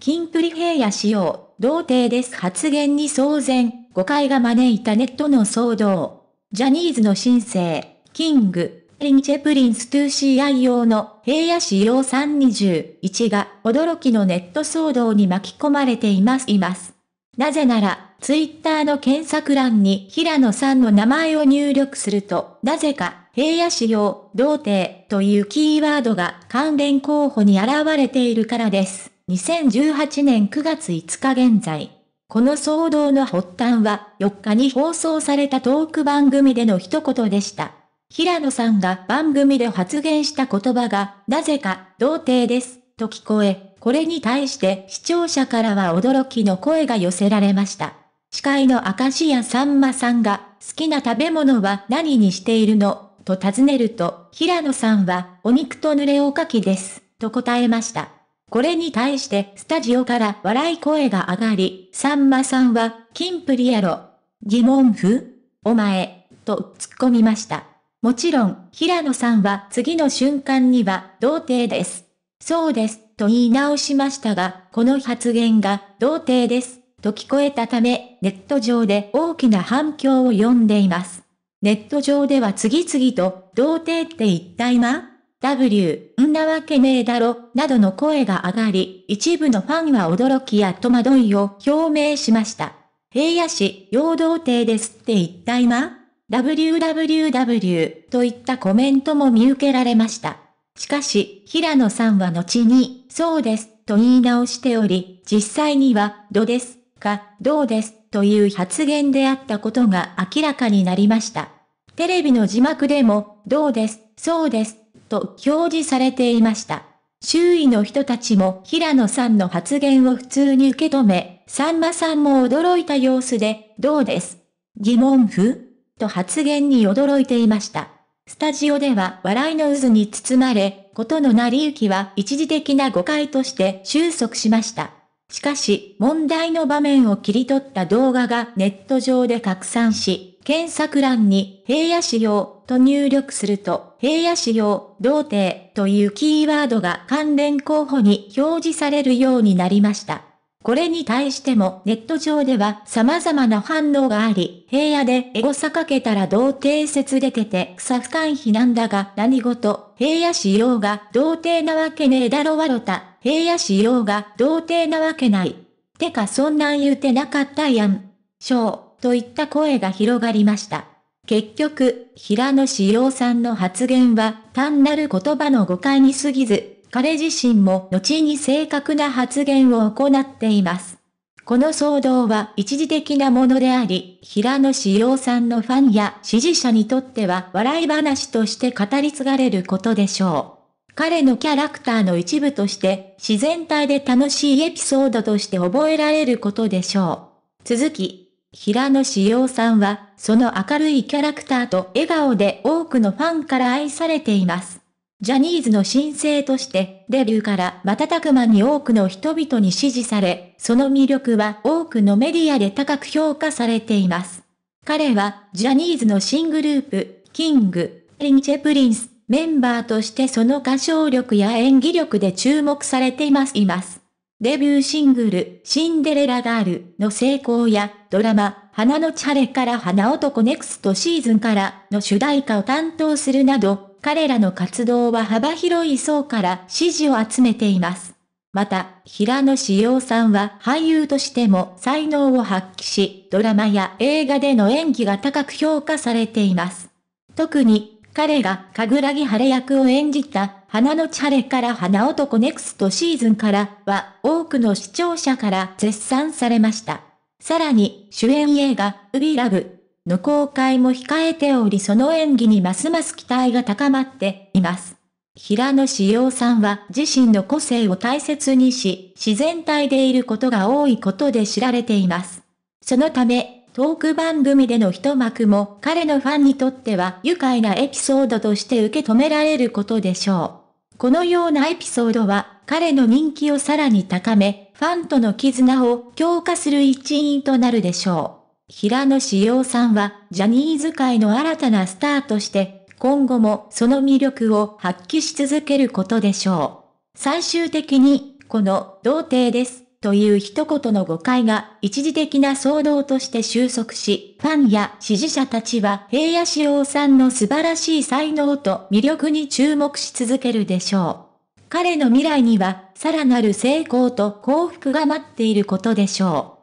キンプリ平野仕様、童貞です発言に騒然、誤解が招いたネットの騒動。ジャニーズの新生、キング、リンチェプリンス 2CI 用の平野仕様321が驚きのネット騒動に巻き込まれています。いますなぜなら、ツイッターの検索欄に平野さんの名前を入力すると、なぜか、平野仕様、童貞というキーワードが関連候補に現れているからです。2018年9月5日現在、この騒動の発端は4日に放送されたトーク番組での一言でした。平野さんが番組で発言した言葉が、なぜか、童貞です、と聞こえ、これに対して視聴者からは驚きの声が寄せられました。司会の明石家さんまさんが、好きな食べ物は何にしているのと尋ねると、平野さんは、お肉と濡れおかきです、と答えました。これに対してスタジオから笑い声が上がり、さんまさんは、キンプリやろ。疑問符お前、と突っ込みました。もちろん、平野さんは次の瞬間には、童貞です。そうです、と言い直しましたが、この発言が、童貞です、と聞こえたため、ネット上で大きな反響を呼んでいます。ネット上では次々と、童貞って一体な W、んなわけねえだろ、などの声が上がり、一部のファンは驚きや戸惑いを表明しました。平野市、陽動亭ですって一体今 ?www といったコメントも見受けられました。しかし、平野さんは後に、そうです、と言い直しており、実際には、どですか、どうです、という発言であったことが明らかになりました。テレビの字幕でも、どうです、そうです、と表示されていました。周囲の人たちも平野さんの発言を普通に受け止め、さんまさんも驚いた様子で、どうです疑問符と発言に驚いていました。スタジオでは笑いの渦に包まれ、ことの成り行きは一時的な誤解として収束しました。しかし、問題の場面を切り取った動画がネット上で拡散し、検索欄に平野仕様と入力すると、平野仕様、童貞というキーワードが関連候補に表示されるようになりました。これに対してもネット上では様々な反応があり、平野でエゴサかけたら童貞説出てて草不完避なんだが何事、平野仕様が童貞なわけねえだろわろた、平野仕様が童貞なわけない。てかそんなん言うてなかったやん。しょう。といった声が広がりました。結局、平野志陽さんの発言は単なる言葉の誤解に過ぎず、彼自身も後に正確な発言を行っています。この騒動は一時的なものであり、平野志陽さんのファンや支持者にとっては笑い話として語り継がれることでしょう。彼のキャラクターの一部として、自然体で楽しいエピソードとして覚えられることでしょう。続き、平野紫耀さんは、その明るいキャラクターと笑顔で多くのファンから愛されています。ジャニーズの新星として、デビューから瞬く間に多くの人々に支持され、その魅力は多くのメディアで高く評価されています。彼は、ジャニーズの新グループ、キング、リンチェプリンス、メンバーとしてその歌唱力や演技力で注目されています。デビューシングル、シンデレラガールの成功や、ドラマ、花のチャレから花男ネクストシーズンからの主題歌を担当するなど、彼らの活動は幅広い層から支持を集めています。また、平野志耀さんは俳優としても才能を発揮し、ドラマや映画での演技が高く評価されています。特に、彼が、かぐらぎ晴れ役を演じた、花のチ晴れから花男ネクストシーズンからは、多くの視聴者から絶賛されました。さらに、主演映画、ウビラブの公開も控えておりその演技にますます期待が高まっています。平野志耀さんは自身の個性を大切にし、自然体でいることが多いことで知られています。そのため、トーク番組での一幕も彼のファンにとっては愉快なエピソードとして受け止められることでしょう。このようなエピソードは彼の人気をさらに高め、ファンとの絆を強化する一因となるでしょう。平野志耀さんはジャニーズ界の新たなスターとして今後もその魅力を発揮し続けることでしょう。最終的に、この童貞です。という一言の誤解が一時的な騒動として収束し、ファンや支持者たちは平野志耀さんの素晴らしい才能と魅力に注目し続けるでしょう。彼の未来には、さらなる成功と幸福が待っていることでしょう。